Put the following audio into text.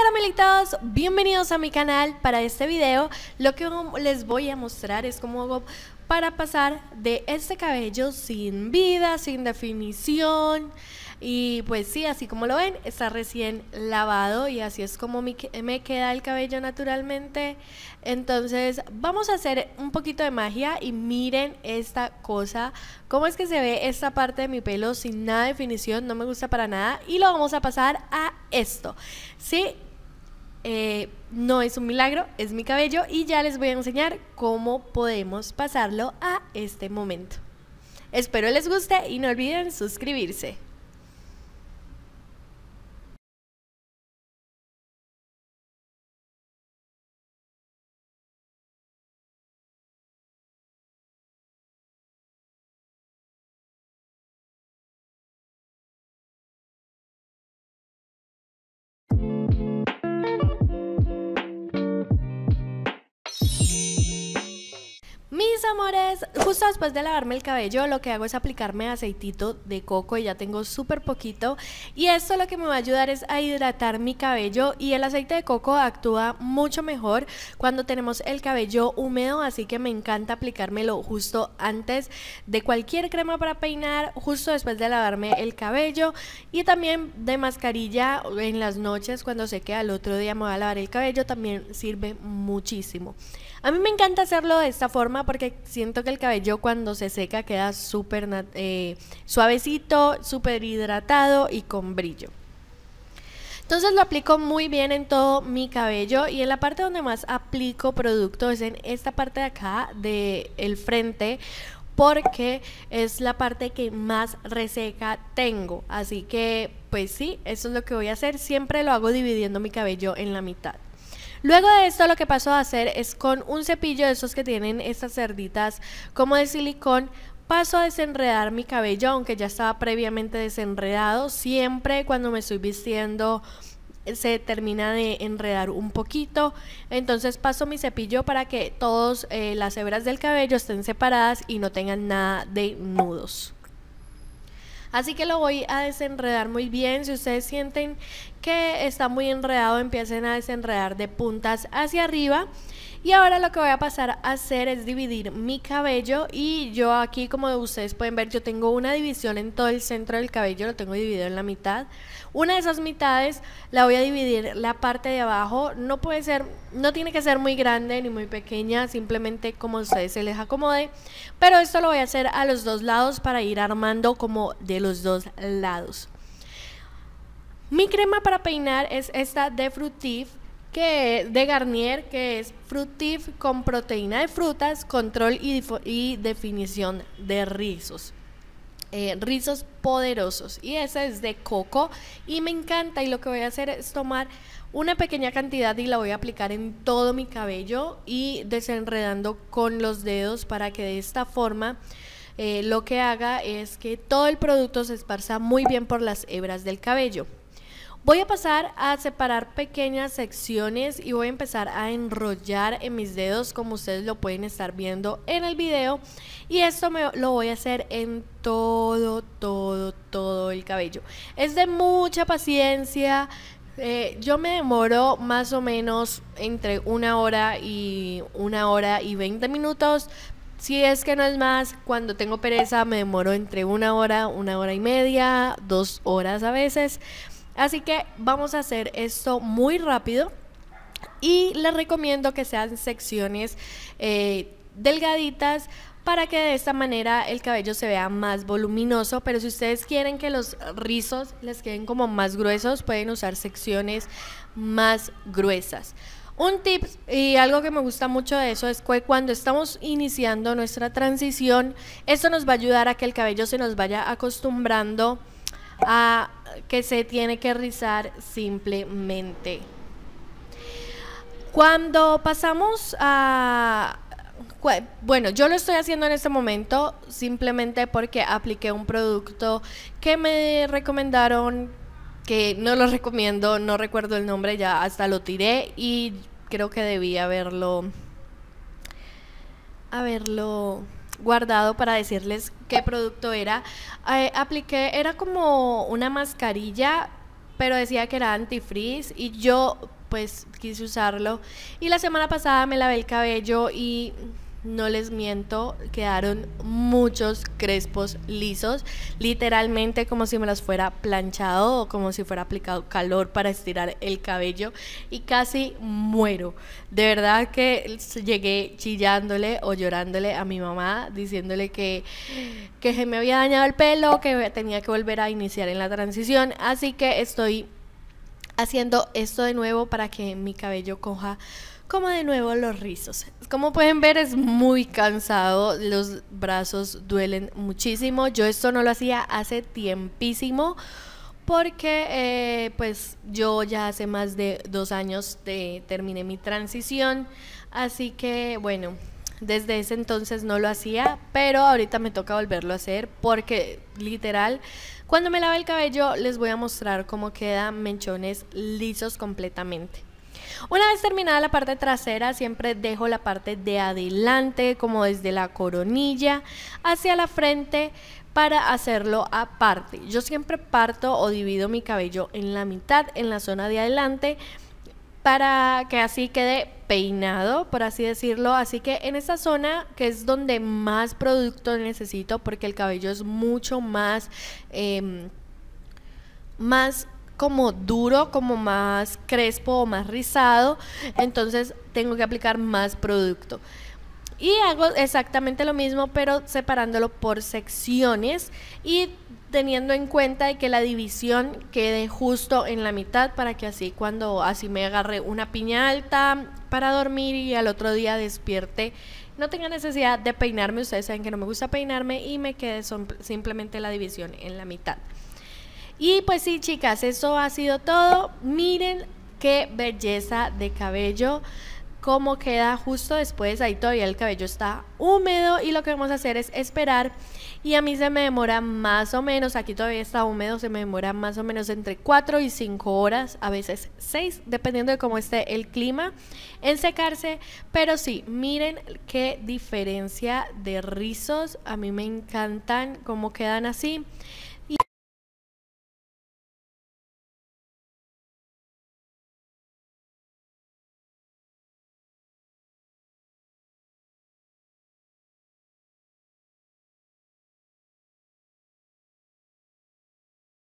caramelitos, bienvenidos a mi canal para este video. Lo que les voy a mostrar es cómo hago para pasar de este cabello sin vida, sin definición. Y pues sí, así como lo ven, está recién lavado y así es como me queda el cabello naturalmente. Entonces vamos a hacer un poquito de magia y miren esta cosa. Cómo es que se ve esta parte de mi pelo sin nada de definición, no me gusta para nada. Y lo vamos a pasar a esto. Sí, eh, no es un milagro, es mi cabello y ya les voy a enseñar cómo podemos pasarlo a este momento. Espero les guste y no olviden suscribirse. justo después de lavarme el cabello, lo que hago es aplicarme aceitito de coco y ya tengo súper poquito. Y esto lo que me va a ayudar es a hidratar mi cabello. Y el aceite de coco actúa mucho mejor cuando tenemos el cabello húmedo, así que me encanta aplicármelo justo antes de cualquier crema para peinar, justo después de lavarme el cabello. Y también de mascarilla en las noches, cuando sé que al otro día me voy a lavar el cabello, también sirve muchísimo. A mí me encanta hacerlo de esta forma porque si siento que el cabello cuando se seca queda súper eh, suavecito, súper hidratado y con brillo. Entonces lo aplico muy bien en todo mi cabello y en la parte donde más aplico producto es en esta parte de acá del frente porque es la parte que más reseca tengo. Así que pues sí, eso es lo que voy a hacer. Siempre lo hago dividiendo mi cabello en la mitad. Luego de esto lo que paso a hacer es con un cepillo de esos que tienen estas cerditas como de silicón, paso a desenredar mi cabello, aunque ya estaba previamente desenredado. Siempre cuando me estoy vistiendo eh, se termina de enredar un poquito. Entonces paso mi cepillo para que todas eh, las hebras del cabello estén separadas y no tengan nada de nudos. Así que lo voy a desenredar muy bien. Si ustedes sienten que está muy enredado, empiecen a desenredar de puntas hacia arriba. Y ahora lo que voy a pasar a hacer es dividir mi cabello y yo aquí como ustedes pueden ver yo tengo una división en todo el centro del cabello, lo tengo dividido en la mitad. Una de esas mitades la voy a dividir la parte de abajo, no puede ser, no tiene que ser muy grande ni muy pequeña, simplemente como a ustedes se les acomode. Pero esto lo voy a hacer a los dos lados para ir armando como de los dos lados. Mi crema para peinar es esta de Frutif que de Garnier, que es Fructif con proteína de frutas, control y, definición de rizos. Eh, rizos poderosos y esa es de coco y me encanta y lo que voy a hacer es tomar una pequeña cantidad y la voy a aplicar en todo mi cabello y desenredando con los dedos para que de esta forma eh, lo que haga es que todo el producto se esparza muy bien por las hebras del cabello. Voy a pasar a separar pequeñas secciones y voy a empezar a enrollar en mis dedos como ustedes lo pueden estar viendo en el video. Y esto lo voy a hacer en todo, todo, todo el cabello. Es de mucha paciencia. Eh, yo me demoro más o menos entre una hora y una hora y 20 minutos, si es que no es más, cuando tengo pereza me demoro entre una hora, una hora y media, dos horas a veces. Así que vamos a hacer esto muy rápido y les recomiendo que sean secciones eh, delgaditas para que de esta manera el cabello se vea más voluminoso, pero si ustedes quieren que los rizos les queden como más gruesos, pueden usar secciones más gruesas. Un tip y algo que me gusta mucho de eso es que cuando estamos iniciando nuestra transición, esto nos va a ayudar a que el cabello se nos vaya acostumbrando a que se tiene que rizar simplemente. Cuando pasamos a... Bueno, yo lo estoy haciendo en este momento simplemente porque apliqué un producto que me recomendaron, que no lo recomiendo, no recuerdo el nombre, ya hasta lo tiré y creo que debía haberlo... haberlo guardado para decirles qué producto era. Eh, apliqué, era como una mascarilla, pero decía que era antifrizz y yo pues quise usarlo. Y la semana pasada me lavé el cabello y no les miento, quedaron muchos crespos lisos, literalmente como si me los fuera planchado o como si fuera aplicado calor para estirar el cabello y casi muero. De verdad que llegué chillándole o llorándole a mi mamá diciéndole que, que me había dañado el pelo, que tenía que volver a iniciar en la transición, así que estoy haciendo esto de nuevo para que mi cabello coja como de nuevo los rizos. Como pueden ver es muy cansado, los brazos duelen muchísimo. Yo esto no lo hacía hace tiempísimo porque eh, pues yo ya hace más de dos años de, terminé mi transición. Así que bueno, desde ese entonces no lo hacía, pero ahorita me toca volverlo a hacer porque literal cuando me lave el cabello les voy a mostrar cómo quedan menchones lisos completamente. Una vez terminada la parte trasera, siempre dejo la parte de adelante, como desde la coronilla hacia la frente, para hacerlo aparte. Yo siempre parto o divido mi cabello en la mitad, en la zona de adelante, para que así quede peinado, por así decirlo. Así que en esa zona, que es donde más producto necesito, porque el cabello es mucho más, em, más como duro, como más crespo o más rizado, entonces tengo que aplicar más producto. Y hago exactamente lo mismo, pero separándolo por secciones y teniendo en cuenta que la división quede justo en la mitad para que así cuando así me agarre una piña alta para dormir y al otro día despierte no tenga necesidad de peinarme, ustedes saben que no me gusta peinarme y me quede simplemente la división en la mitad. Y pues sí chicas, eso ha sido todo. Miren qué belleza de cabello cómo queda justo después. Ahí todavía el cabello está húmedo y lo que vamos a hacer es esperar. Y a mí se me demora más o menos, aquí todavía está húmedo, se me demora más o menos entre 4 y 5 horas, a veces 6, dependiendo de cómo esté el clima, en secarse. Pero sí, miren qué diferencia de rizos. A mí me encantan cómo quedan así.